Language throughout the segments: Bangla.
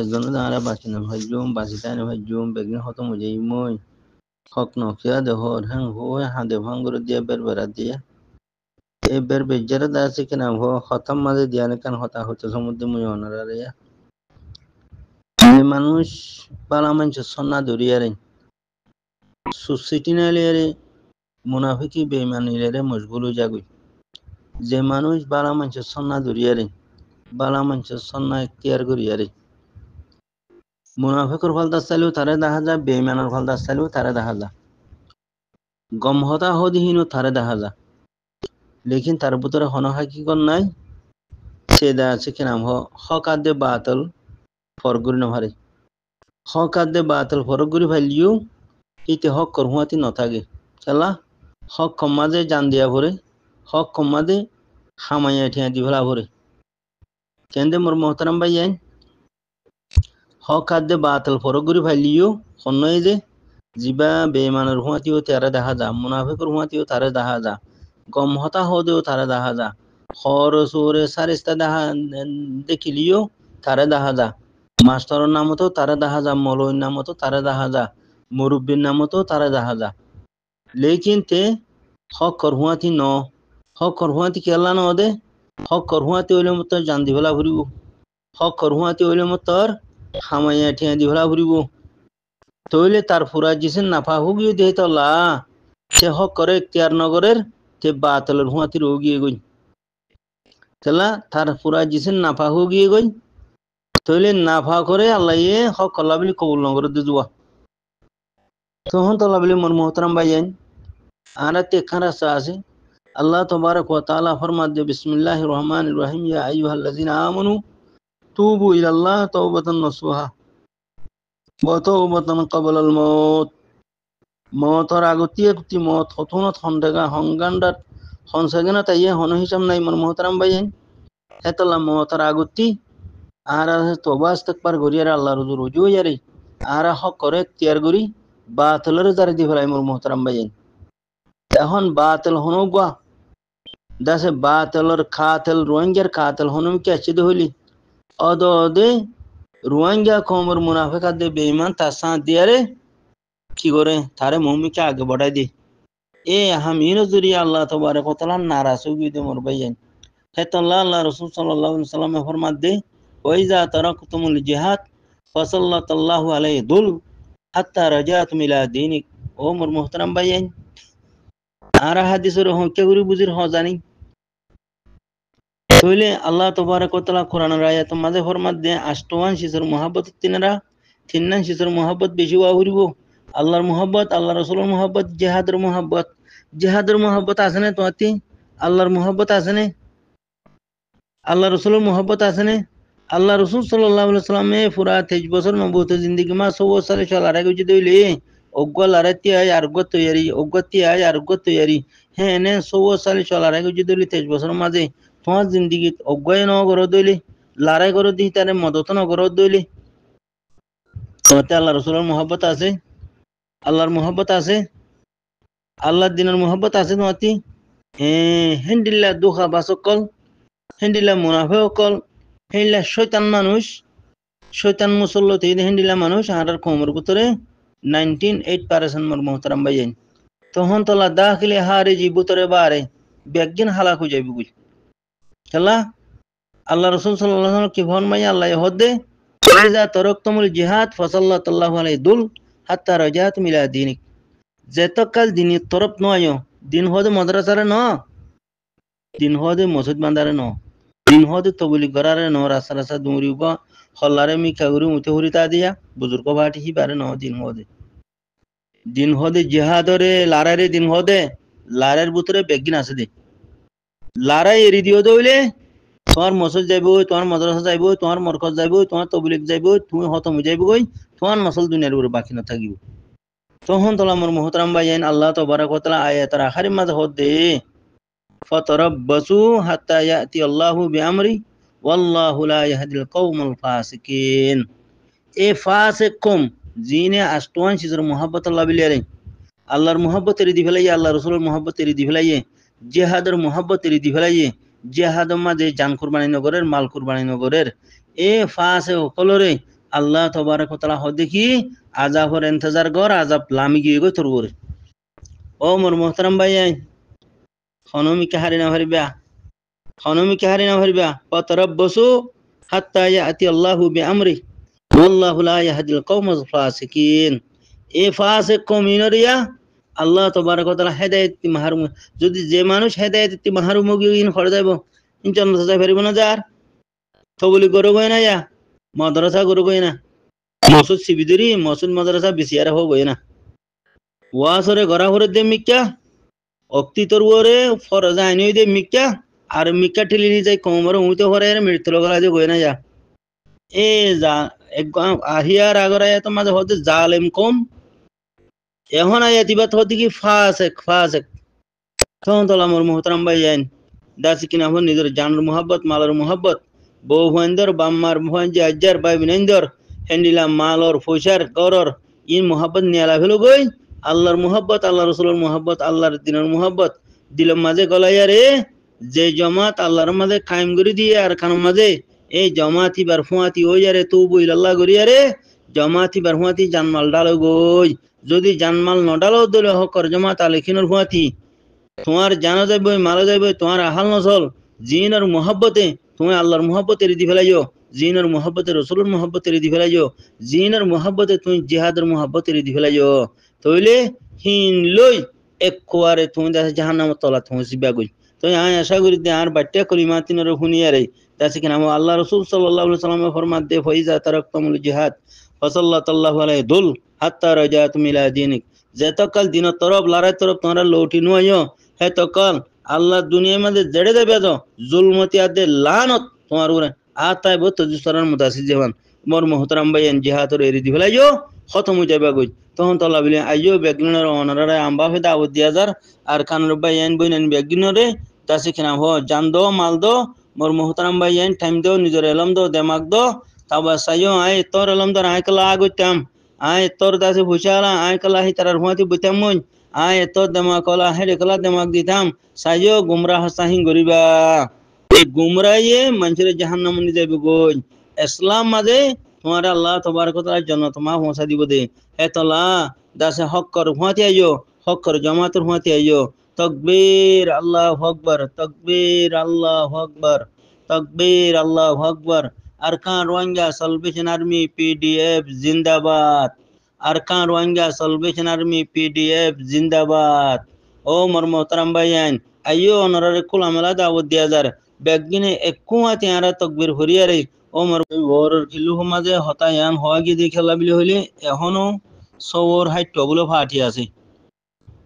এজনো তাহারা বাঁচি নাভাইজুম বাঁচি তাই নাভাইজুম বেগিন হতো মুজেই মই হক নকিয়া দেহর হ্যাং হুয়ে হাঁদে ভাঙ্গুর দিয়ে বের বেড়া দিয়ে এই বের বেজারে দাসি কেন হো হতাম মাঝে দিয়ানে কান হতা হতে সমুদ্রে মুই অনারা মানুষ বালা মানুষ সন্না দরিয়ারে সুসিটি নালিয়ারে মুনাফিকি বেমানিরে মশগুল জাগুই যে মানুষ বালা মানুষ সন্না দরিয়ারে বালা মানুষ সন্না এখতিয়ার করিয়ারে মুনাফিকর ফলদাস চাইলেও তারে দেখা যা যায় বেইমানের ফলদাস চাইলেও তারে দেখা যায় গমহতা হদিহীনও তারে দেখা যায় লেকিন তার ভিতরে হনহাকিগণ নাই সে দেয়া আছে কি নাম হকাদ্দে বাতল ফরগুরি নভারে হকাদ্দে বাতল ফরগুরি ভাইলিও ইতে হক করহুয়াতি নথাগে খেলা হক কমাজে জান দিয়া ভরে হক কমাদে হামাইয়া ঠিয়া দিভলা ভরে কেন্দে মোর মোহতারাম ভাই আইন হকাদ্দে বাতাল ফরগুরি ফাইলিও খন্নই যে জিবা বেমানের হুঁয়াতিও তারা দেখা যা মুনাফিকর হুঁয়াতিও তারা দেখা যা গম হতা হদেও তারা দেখা যা খর সুরে সারিস্তা দেখা দেখিলিও তারা দেখা যা মাস্টারের নামতো তারা দেখা যা মলয়ের নামতো তারা দেখা যা মুরব্বীর নামতো তারা দেখা যা লেকিন তে হকর হুঁয়াতি ন হকর হুঁয়াতি কেলা ন দে হকর হুঁয়াতি ওইলে মতো জান দিবেলা ঘুরিব হকর হুঁয়াতি ওইলে মতর ঠিয়া দি তার ফুরা জিসেন নাফা হুগিয়ে তলা সে হক করে নগরের তে বাতলের হুঁয়াতির গই তেলা তার ফুরা জিসেন নাফা হুগিয়ে গই নাফা করে আল্লাহ হক কল্লা বলি কবুল নগরে দুজুয়া তখন তলা বলি মন মোহতারাম ভাই যাইন আর তেখান রাস্তা আছে আল্লাহ তবারক ওয়া তালা ফরমাদ বিসমিল্লাহ রহমান রহিম ইয়া আইয়ুহাল্লাযিনা আমানু তুবু ইলাল্লাহ তওবাতান নসুহা ওয়া তওবাতান ক্বাবলাল মউত মউতর আগতি একটি মত হতনত হন্ডেগা হংগান্ডার হনসাগেনা তাইয়ে হন হিসাব নাই মন মহতারাম ভাইয়েন এতলা মউতর আগতি আহারা তওবা ইস্তিগফার গরিয়ার আল্লাহ রুজু রুজু ইয়ারি আহারা হক করে তিয়ার গরি বাতলের জারি দি ফেলাই মোর মহতারাম ভাইয়েন এখন বাতল হনো গা দাসে বাতলর খাতল রোহিঙ্গার খাতল হনুম কে চিদ হলি অদদে রুয়াঙ্গা কমর মুনাফেকাদের বেঈমান তার সাঁত দিয়ারে কি করে তারে মমিকে আগে বড়াই দি এ হামির জুরি আল্লাহ তবারে কতলা নারাজ গিয়ে মোর ভাইয়ান হেতল্লাহ আল্লাহ রসুল সাল্লাহ সাল্লামে ফরমাত দে ওই যা তারা কুতুমুল জিহাদ ফসল্লাত আল্লাহ আলাই দুল হাত্তা রাজা তুমি দিনিক ও মোর মোহতারাম ভাইয়ান আর হাদিসের হকে গুরি বুঝির হ জানি তৈলে আল্লাহ তবারকতলা কোরআন রায় তোমাদের হরমাত দিয়ে আষ্টওয়ান শিশুর মহাব্বত তিনারা তিনান শিশুর মহাব্বত বেশি ওয়া আল্লাহর মহাব্বত আল্লাহ রসুলের মহাব্বত জেহাদের মহাব্বত জেহাদের মহাব্বত আছে না তোমার তিন আল্লাহর মহাব্বত আছে না আল্লাহ রসুলের মহাব্বত আছে না আল্লাহ রসুল সাল্লাহ সাল্লামে পুরা তেইশ বছর নব্বত জিন্দগি মা সব সালে চলারে গুজি দইলে অজ্ঞ লারে আয় আরোগ্য তৈয়ারি অজ্ঞ তিয়ায় আরোগ্য তৈয়ারি হ্যাঁ এনে সব সালে চলারে গুজি দইলি তেইশ বছর মাঝে হ্যাঁ জিন্দিগিত অজ্ঞায় ন গর দইলি লারাই গর দি তারে মদত ন গর দইলি তোমাতে আল্লাহ রসুলের মোহব্বত আছে আল্লাহর মোহব্বত আছে আল্লাহর দিনের মোহব্বত আছে তোমাতে হ্যাঁ হেন্ডিল্লা দুখা বাসকল হেন্ডিল্লা মুনাফে অকল হেন্ডিল্লা শৈতান মানুষ শৈতান মুসল্লত এই হেন্ডিলা মানুষ হাঁটার কোমর ভিতরে নাইনটিন এইট পারেছেন মোর মোহতারাম ভাইজান তখন তোলা দাখিলে হারে জি ভিতরে বারে বেগিন হালা খুঁজাইবি বুঝি হেলা আল্লাহ রসুল সাল্লাহ কি ভন মাইয়া আল্লাহ হদে যা তরকতমুল জিহাদ ফসল্লাহ তাল্লাহ আলাই দুল হাত্তা রজাত মিলা দিনিক যেতকাল দিন তরপ নয় দিন হদে মদ্রাসারে ন দিন হদে মসজিদ বান্দারে ন দিন হদে তবলি গরারে ন রাস্তা রাস্তা ডুমরি বা হল্লারে মিখা কাগুরি উঠে হুরি তা দিয়া বুজুর্গ বাটি হি পারে ন দিন হদে দিন হদে জিহাদরে লারারে দিন হদে লারের ভিতরে বেগিন আছে দে লারাই এরি দিও দইলে তোমার মসল যাইব তোমার মাদ্রাসা যাইব তোমার মরকজ যাইব তোমার তবলিক যাইব তুমি হতম যাইব গই তোমার মসল দুনিয়ার উপরে বাকি না থাকিব তখন তো আমার মোহতরাম ভাই আইন আল্লাহ তবারক তাআলা আয়াতের আখরি মাঝে হত দে ফতরাব্বাসু হাত্তা ইয়াতি আল্লাহু বিআমরি ওয়াল্লাহু লা ইয়াহদিল কওমাল ফাসিকিন এ ফাসিকুম জিনে আষ্টওয়ান সিজর মোহাব্বত আল্লাহ বিলিয়ারে আল্লাহর মোহাব্বত এরি দি ফেলাইয়ে আল্লাহ রসুলের মোহাব্বত এরি দি ফেলাইয়ে জেহাদের মোহাব্বত রীতি ফেলাইয়ে জেহাদ মাঝে জান কুরবানি নগরের মাল কুরবানি নগরের এ ফাঁসে সকলরে আল্লাহ তবারক তালা হদে কি আজাবর এন্তজার গর আজাব লামি গিয়ে গো তোর গরে ও মোর মোহতারাম ভাই আই খনমি কাহারি না হারিবা খনমি কাহারি না হারিবা পতরব বসু হাত্তা আতি আল্লাহু বি আমরি ওয়াল্লাহু লা ইয়াহদিল কওমাল ফাসিকিন এ ফাসে কমিনরিয়া আল্লাহ তবারকতলা হেদায়তি মাহরুম যদি যে মানুষ হেদায়তি মাহরুমগিন হর যাইব ইনচন সাজাই ফেরিব না যার সবলি গরু গই না যা মাদ্রাসা গরু গই না মসুদ সিবিদুরি মসুদ মাদ্রাসা বিসিয়ার হো গই না ওয়াসরে গরা হরে দে মিক্কা অক্তি তোর ওরে ফরজা আইনি দে মিক্কা আর মিক্কা ঠেলি নি যাই কমর উইতে হরে মৃত্যু লগলা যে গই না যা এ যা এক আহিয়ার আগরায় তো মাঝে হতে জালেম কম এখন আয়াতিবাত হতে কি ফাসেক ফাসেক তখন তো আমার মোহতারাম ভাই যাইন দাসি কিনা হন নিজের জানোর মোহাব্বত মালার মোহাব্বত বউ ভয়েন্দর বাম্মার ভয়েঞ্জি আজ্জার ভাই বিনেন্দর হেন্ডিলা মালর পয়সার গরর ইন মোহাব্বত নিয়ালা ফেলো গই আল্লাহর মোহাব্বত আল্লাহ রসুলের মোহাব্বত আল্লাহর দিনের মোহাব্বত দিলের মাঝে গলাইয়া রে যে জমাত আল্লাহর মাঝে কায়েম করে দিয়ে আর খানোর মাঝে এই জমাতি বার ফুয়াতি ওই আরে তবু ইল্লাহ করিয়া রে জমাতি বার হুয়াতি জানমাল ডালো গই যদি জানমাল নডালো দলে হকর জমা তালে খিনর হুয়াতি তোমার জানো যাইব মালো যাইব তোমার আহাল নসল জিনের মোহাব্বতে তুমি আল্লাহর মোহাব্বতে রিদি ফেলাইও জিনের মোহাব্বতে রসুলের মোহাব্বতে রিদি ফেলাইও জিনের মোহাব্বতে তুমি জিহাদের মোহাব্বতে রিদি ফেলাইও তইলে হিন লই এক কোয়ারে তুমি দেখা জাহান্নাম তলা তুমি জিবা গই তুমি আমি আশা করি আর বাট্টা কলিমা তিনের হুনিয়ারে তাছে কিনা আল্লাহ রসুল সাল্লাহ সাল্লামে ফরমাত দে ফইজা তারক তমুল জিহাদ ফসল্লাহ আলাই দুল হাত্তা রজা তুমি দিনিক যেতকাল দিন তরফ লারাই তরফ তোমরা লৌটি নুয়াইও হে তকাল আল্লাহ দুনিয়ার মধ্যে জেড়ে দেবে তো জুলমতি আদে লানত তোমার উপরে আ তাই বো তজুস্তরান মুতাসি জেবান মোর মোহতরাম ভাইয়ান জিহাতর এরি দি ফেলাইও খতম হয়ে যাবে গই তখন তলা বিলে আইও বেগিনের অনারে আম্বা ফে দাওয়াত দিয়া যার আর খানের ভাইয়ান বইনেন বেগিনরে তাসি খেনা হ জান দো মাল দো মোর মোহতরাম ভাইয়ান টাইম দো নিজের এলম দো দেমাক দো তাবাসায়ো আই তোর লম দর আই কলা আগুতাম আই তোর দাসে ভুচালা আই কলা হি তার হুয়াতি বুতামুন আই তোর দমা কলা হেড়ে কলা দমাক দিতাম সায়ো গুমরা হসাহি গরিবা এই গুমরাইয়ে মানুষের জাহান্নাম নি যাবে গোজ ইসলাম মাঝে তোমার আল্লাহ তোমার কথা জন্য তোমা পৌঁছা দিব দে হে তলা দাসে হক কর হুয়াতি আইও হক কর জমাতর হুয়াতি আইও তকবীর আল্লাহ আকবর তকবীর আল্লাহ আকবর তকবীর আল্লাহ আকবর Arakan Rohingya salvation army PDF জিন্দাবাদ Arakan Rohingya salvation army PDF জিন্দাবাদ ও মরমোহতারাম ভাইয়ান আইও অনরারে কুলা মেলা দাবত দিয়া যার ব্যাগিনে একুয়া তেয়ারা তকবির হরিয়ারে ও মর ওর খিলু সমাজে হতায়ান হওয়া গিয়ে খেলা বুলি হইলে এখনো সৌর সাহিত্য টবলো ফাটি আছে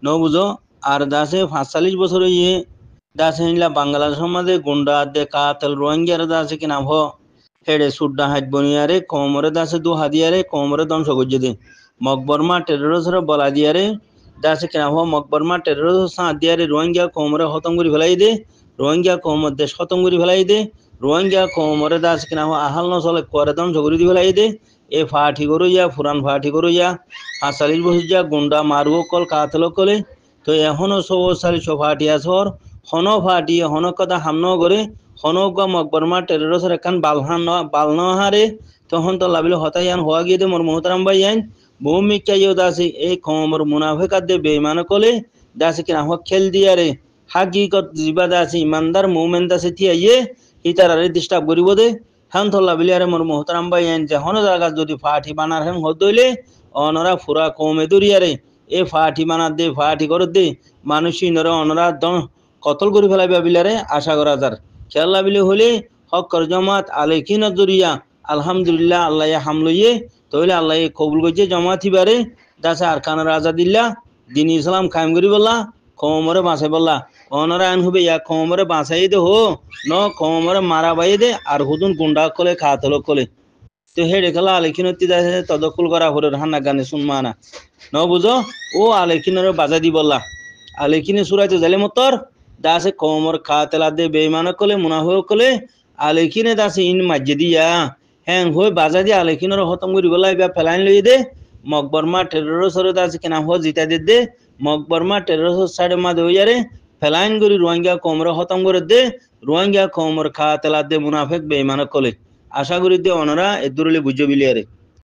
ন বুঝো আর দাসে পাঁচচল্লিশ বছর ইয়ে দাসে বাংলাদেশ সমাজে গুন্ডা দে কাতেল রোহিঙ্গার দাসে কি নাম হেড়ে সুড্ডা হাত বনিয়ারে কোমরে দাসে দু হাদিয়ারে কমরে ধ্বংস করছে দে মকবরমা টেরোরসর বলা দিয়ারে দাসে কেনা হওয়া মকবরমা টেরোরস সাঁত দিয়ারে রোহিঙ্গা কমরে খতম করে ফেলাই দে রোহিঙ্গা কোমর দেশ খতম করে ফেলাই দে রোহিঙ্গা কমরে দাসে কেনা হওয়া আহাল নসলে করে ধ্বংস করে দি ফেলাই দে এ ফাঠি করো যা ফুরান ফাঠি করো যা হাসালির বসে যা গুন্ডা মারবো কল কাতল কলে তো এখনো সব সারি সব ফাটিয়া সর হন ফাটিয়ে হন কথা হামন করে হনৌকা মকবরমা টেরোরস রেখান বালহান বালনহারে তখন তো লাবিল হতায়ান হওয়া গিয়ে মোর মোহতারাম ভাই আইন ভূমিকা ইয়ে দাসি এই খমর মুনাফেকার দে বেমান কলে দাসি কিনা হক খেল দিয়ারে হাকিকত জিবা দাসি ইমানদার মুমেন দাসি তিয়াইয়ে ইতারারে ডিস্টার্ব করিব দে হ্যান তো লাবিল আরে মোর মোহতারাম ভাই আইন যে হন জায়গা যদি ফাটি বানার হেন হত দইলে অনরা ফুরা কমে দরিয়ারে এ ফাটি বানার দে ফাটি করত দে মানুষই নরে অনরা দন কতল করে ফেলাইবা বিলারে আশা করা যার খেলা বিলে হলে হকর জমাত আলেকি নজরিয়া আলহামদুলিল্লাহ আল্লাহ হামলইয়ে তহলে আল্লাহ কবুল করছে জমাত হিবারে দাসা আর রাজা দিল্লা দিন ইসলাম খায়ম করি বললা কমরে বাঁচাই বললা অনরা আইন হবে ইয়া কমরে বাঁচাই দে হো ন কমরে মারা বাই দে আর হুদুন গুন্ডা কলে খাতল কলে তো হে খেলা আলেখিনতি দাসে তদকুল করা হরে হান্না গানে শুনমানা ন বুঝো ও আলেখিনরে বাজা দি বললা আলেখিনে সুরাইতে জালে মতর দাসে কমর খাতলা দে বেমান কলে মুনাফে কলে আলেখিনে দাসে ইন মাজে দিয়া হ্যাং হয়ে বাজা দিয়ে আলেখিনের হতম করি লাগবে ফেলাইন লই দে মকবরমা সরে দাসে কেনা হো জিতা দে দে মকবরমা টেরোরসর সাড়ে মা দে ইয়ারে ফেলাইন করি রোহিঙ্গা কমর হতম করে দে রোহিঙ্গা কমর খাতলা দে মুনাফেক বেমান কলে আশা করি দে অনরা এদুরলে বুঝবিলিয়ারে